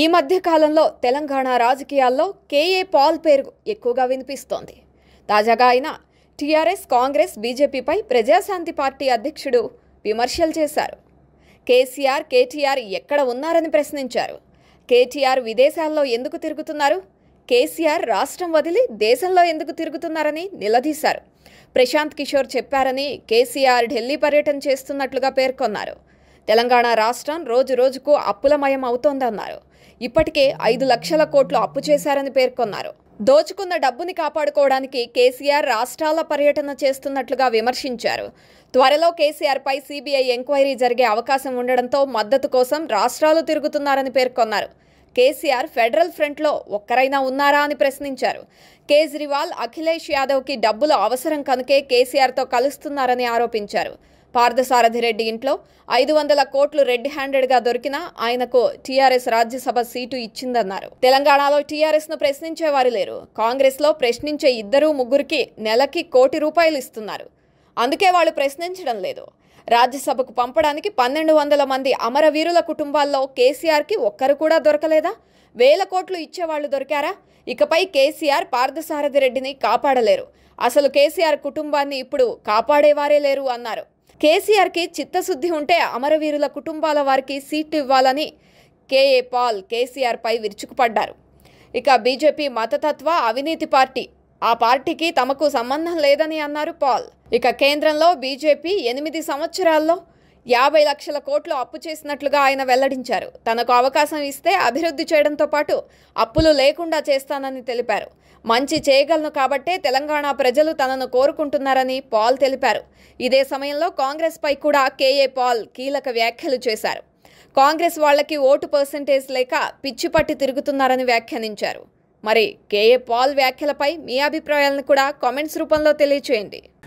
ఈ మధ్య కాలంలో తెలంగాణ రాజకీయాల్లో కేఏ పాల్ పేరు ఎక్కువగా వినిపిస్తోంది తాజాగా ఆయన టీఆర్ఎస్ కాంగ్రెస్ బీజేపీపై ప్రజాశాంతి పార్టీ అధ్యక్షుడు విమర్శలు చేశారు కేసీఆర్ కేటీఆర్ ఎక్కడ ఉన్నారని ప్రశ్నించారు కేటీఆర్ విదేశాల్లో ఎందుకు తిరుగుతున్నారు కేసీఆర్ రాష్ట్రం వదిలి దేశంలో ఎందుకు తిరుగుతున్నారని నిలదీశారు ప్రశాంత్ కిషోర్ చెప్పారని కేసీఆర్ ఢిల్లీ పర్యటన చేస్తున్నట్లుగా పేర్కొన్నారు తెలంగాణ రాష్ట్రం రోజు రోజుకు అప్పులమయం అవుతోందన్నారు ఇప్పటికే ఐదు లక్షల కోట్లు అప్పు చేశారని పేర్కొన్నారు దోచుకున్న డబ్బుని కాపాడుకోవడానికి కేసీఆర్ రాష్ట్రాల పర్యటన చేస్తున్నట్లుగా విమర్శించారు త్వరలో కేసీఆర్పై సీబీఐ ఎంక్వైరీ జరిగే అవకాశం ఉండడంతో మద్దతు కోసం రాష్ట్రాలు తిరుగుతున్నారని పేర్కొన్నారు కేసీఆర్ ఫెడరల్ ఫ్రంట్లో ఒక్కరైనా ఉన్నారా అని ప్రశ్నించారు కేజ్రీవాల్ అఖిలేష్ యాదవ్కి డబ్బులు అవసరం కనుకే కేసీఆర్తో కలుస్తున్నారని ఆరోపించారు పార్థసారథి రెడ్డి ఇంట్లో ఐదు వందల కోట్లు రెడ్ హ్యాండెడ్గా దొరికినా ఆయనకు టీఆర్ఎస్ రాజ్యసభ సీటు ఇచ్చిందన్నారు తెలంగాణలో టీఆర్ఎస్ ను ప్రశ్నించేవారు లేరు కాంగ్రెస్లో ప్రశ్నించే ఇద్దరు ముగ్గురికి నెలకి కోటి రూపాయలు ఇస్తున్నారు అందుకే వాళ్ళు ప్రశ్నించడం లేదు రాజ్యసభకు పంపడానికి పన్నెండు వందల మంది అమరవీరుల కుటుంబాల్లో కేసీఆర్కి ఒక్కరు కూడా దొరకలేదా వేల కోట్లు ఇచ్చేవాళ్లు దొరికారా ఇకపై కేసీఆర్ పార్థసారథి రెడ్డిని కాపాడలేరు అసలు కేసీఆర్ కుటుంబాన్ని ఇప్పుడు కాపాడేవారే లేరు అన్నారు కేసీఆర్కి చిత్తశుద్ధి ఉంటే అమరవీరుల కుటుంబాల వారికి సీట్లు ఇవ్వాలని కేఏ పాల్ కేసీఆర్ పై విరుచుకుపడ్డారు ఇక బీజేపీ మతతత్వ అవినీతి పార్టీ ఆ పార్టీకి తమకు సంబంధం లేదని అన్నారు పాల్ ఇక కేంద్రంలో బీజేపీ ఎనిమిది సంవత్సరాల్లో యాభై లక్షల కోట్లు అప్పు చేసినట్లుగా ఆయన వెల్లడించారు తనకు అవకాశం ఇస్తే అభివృద్ధి చేయడంతో పాటు అప్పులు లేకుండా చేస్తానని తెలిపారు మంచి చేయగలను కాబట్టే తెలంగాణ ప్రజలు తనను కోరుకుంటున్నారని పాల్ తెలిపారు ఇదే సమయంలో కాంగ్రెస్పై కూడా కేఏ పాల్ కీలక వ్యాఖ్యలు చేశారు కాంగ్రెస్ వాళ్లకి ఓటు పర్సంటేజ్ లేక పిచ్చిపట్టి తిరుగుతున్నారని వ్యాఖ్యానించారు మరి కేఏ పాల్ వ్యాఖ్యలపై మీ అభిప్రాయాలను కూడా కామెంట్స్ రూపంలో తెలియచేయండి